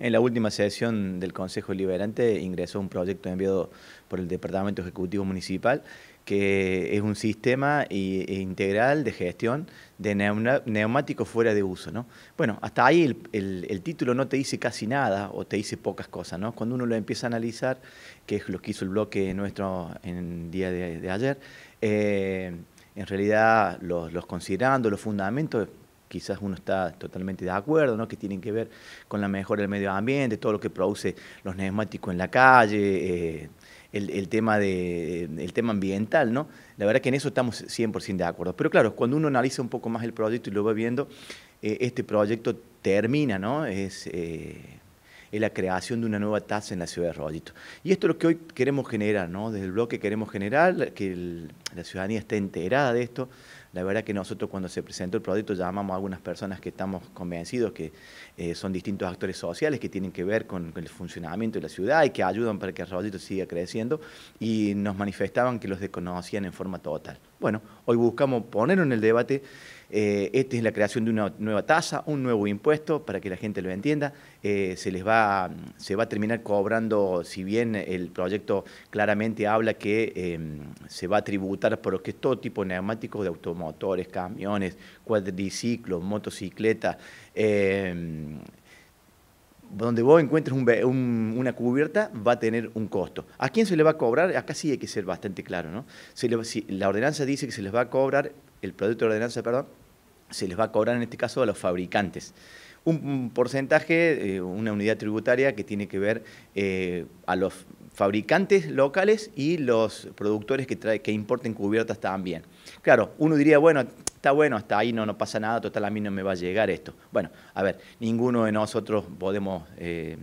En la última sesión del Consejo Liberante ingresó un proyecto enviado por el Departamento Ejecutivo Municipal que es un sistema e integral de gestión de neumáticos fuera de uso. ¿no? Bueno, hasta ahí el, título no te dice casi nada o te dice pocas cosas. ¿no? Cuando uno lo empieza a analizar, que es lo que hizo el bloque nuestro en día de, ayer, eh, en realidad los, considerando, los fundamentos quizás uno está totalmente de acuerdo, ¿no? que tienen que ver con la mejora del medio ambiente, todo lo que produce los neumáticos en la calle, eh, el, tema de, el tema ambiental, ¿no? La verdad que en eso estamos 100% de acuerdo. Pero claro, cuando uno analiza un poco más el proyecto y lo va viendo, eh, este proyecto termina, ¿no? Eh, es, la creación de una nueva tasa en la ciudad de Rodito. Y esto es lo que hoy queremos generar, ¿no? Desde el bloque queremos generar, que la ciudadanía esté enterada de esto, la verdad que nosotros cuando se presentó el proyecto llamamos a algunas personas que estamos convencidos que eh, son distintos actores sociales que tienen que ver con, el funcionamiento de la ciudad y que ayudan para que el proyecto siga creciendo y nos manifestaban que los desconocían en forma total. Bueno, hoy buscamos poner en el debate, eh, esta es la creación de una nueva tasa, un nuevo impuesto para que la gente lo entienda, eh, se les va, se va a terminar cobrando, si bien el proyecto claramente habla que em, se va a tributar por que es todo tipo de neumáticos de automóviles, motores, camiones, cuadriciclos, motocicletas, em, donde vos encuentres una cubierta va a tener un costo. ¿A quién se le va a cobrar? Acá sí hay que ser bastante claro, ¿no? la ordenanza dice que se les va a cobrar, el producto de ordenanza, perdón, se les va a cobrar en este caso a los fabricantes. Un, porcentaje, eh, una unidad tributaria que tiene que ver eh, a los fabricantes locales y los productores que, trae, que importen cubiertas también. Claro, uno diría, bueno, está bueno, hasta ahí no, pasa nada, total a mí no me va a llegar esto. Bueno, a ver, ninguno de nosotros podemos... Eh,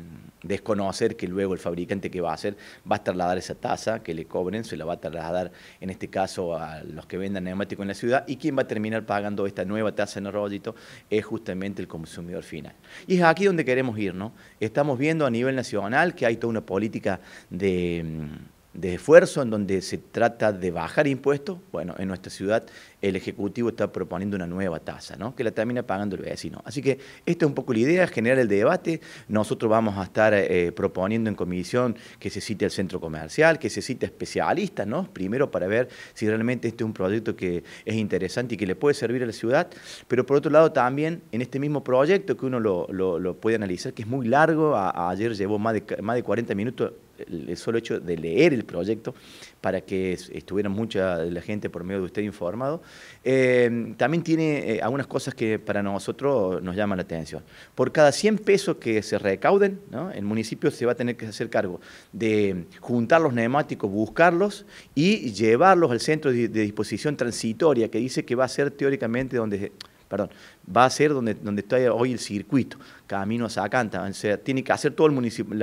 desconocer que luego el fabricante que va a hacer va a trasladar esa tasa que le cobren, se la va a trasladar en este caso a los que vendan neumáticos en la ciudad y quien va a terminar pagando esta nueva tasa en rollito es justamente el consumidor final. Y es aquí donde queremos ir, ¿no? Estamos viendo a nivel nacional que hay toda una política de mm, de esfuerzo en donde se trata de bajar impuestos, bueno, en nuestra ciudad el Ejecutivo está proponiendo una nueva tasa, ¿no? que la termina pagando el vecino. Así que esta es un poco la idea, generar el debate. Nosotros vamos a estar eh, proponiendo en comisión que se cite el centro comercial, que se cite especialistas, ¿no? primero para ver si realmente este es un proyecto que es interesante y que le puede servir a la ciudad, pero por otro lado también en este mismo proyecto que uno lo, puede analizar, que es muy largo, ayer llevó más más de 40 minutos el solo hecho de leer el proyecto para que estuviera mucha de la gente por medio de usted informado. Eh, también tiene eh, algunas cosas que para nosotros nos llaman la atención. Por cada 100 pesos que se recauden, el municipio se va a tener que hacer cargo de juntar los neumáticos, buscarlos y llevarlos al centro de, de disposición transitoria, que dice que va a ser teóricamente donde perdón, va a ser donde, donde está hoy el circuito, camino a Sacanta. O sea, tiene que hacer todo la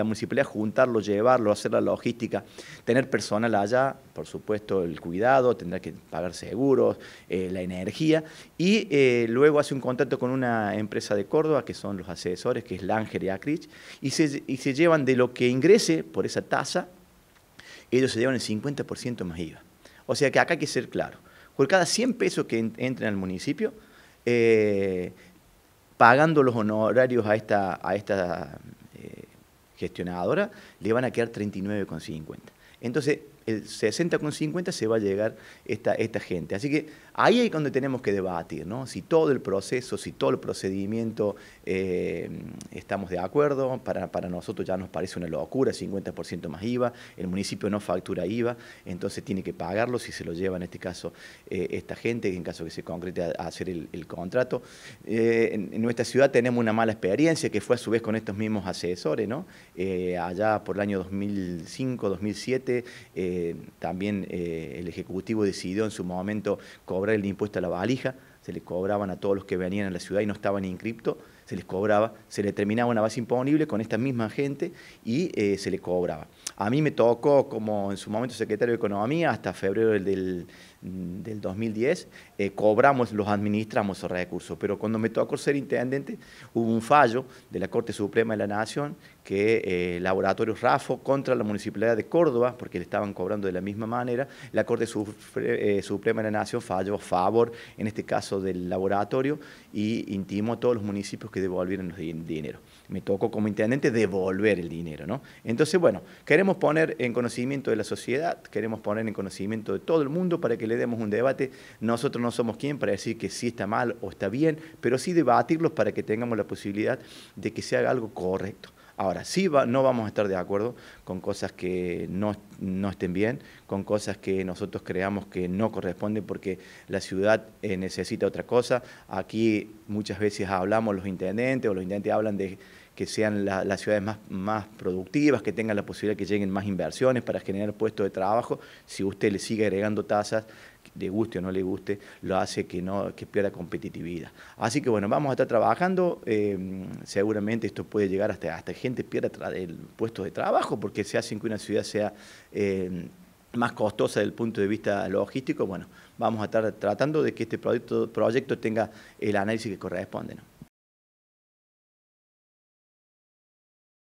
municipalidad, juntarlo, llevarlo, hacer la logística, tener personal allá, por supuesto el cuidado, tendrá que pagar seguros, eh, la energía, y eh, luego hace un contacto con una empresa de Córdoba, que son los asesores, que es Langer y Acrich, y se, y se llevan de lo que ingrese por esa tasa, ellos se llevan el 50% más IVA. O sea que acá hay que ser claro, por cada 100 pesos que entren al municipio, eh, pagando los honorarios a esta, a esta eh, gestionadora, le van a quedar 39,50. Entonces, el 60 con 50 se va a llegar esta, esta gente. Así que ahí es donde tenemos que debatir, ¿no? Si todo el proceso, si todo el procedimiento eh, estamos de acuerdo, para, para, nosotros ya nos parece una locura, 50% más IVA, el municipio no factura IVA, entonces tiene que pagarlo si se lo lleva en este caso eh, esta gente, en caso que se concrete a, hacer el, contrato. Eh, en, en, nuestra ciudad tenemos una mala experiencia que fue a su vez con estos mismos asesores, ¿no? allá por el año 2005, 2007, eh, también eh, el Ejecutivo decidió en su momento cobrar el impuesto a la valija, se les cobraban a todos los que venían a la ciudad y no estaban cripto, se les cobraba, se le terminaba una base imponible con esta misma gente y eh, se les cobraba. A mí me tocó como en su momento secretario de Economía hasta febrero del, 2010, eh, cobramos, los administramos esos recursos, pero cuando me tocó ser intendente hubo un fallo de la Corte Suprema de la Nación que eh, Laboratorios RAFO contra la Municipalidad de Córdoba, porque le estaban cobrando de la misma manera, la Corte eh, Suprema de la Nación falló a favor, en este caso del laboratorio y intimo a todos los municipios que devolvieran los dinero. Me tocó como intendente devolver el dinero, ¿no? Entonces, bueno, queremos poner en conocimiento de la sociedad, queremos poner en conocimiento de todo el mundo para que le demos un debate. Nosotros no somos quien para decir que sí está mal o está bien, pero sí debatirlos para que tengamos la posibilidad de que se haga algo correcto. Ahora, sí no vamos a estar de acuerdo con cosas que no, estén bien, con cosas que nosotros creamos que no corresponden porque la ciudad eh, necesita otra cosa. Aquí muchas veces hablamos los intendentes o los intendentes hablan de que sean las ciudades más, más productivas, que tengan la posibilidad de que lleguen más inversiones para generar puestos de trabajo. Si usted le sigue agregando tasas le guste o no le guste, lo hace que, no, que pierda competitividad. Así que bueno, vamos a estar trabajando, em, seguramente esto puede llegar hasta, hasta gente pierda el puesto de trabajo porque se hacen que una ciudad sea... Em, más costosa desde el punto de vista logístico, bueno, vamos a estar tratando de que este proyecto, proyecto tenga el análisis que corresponde.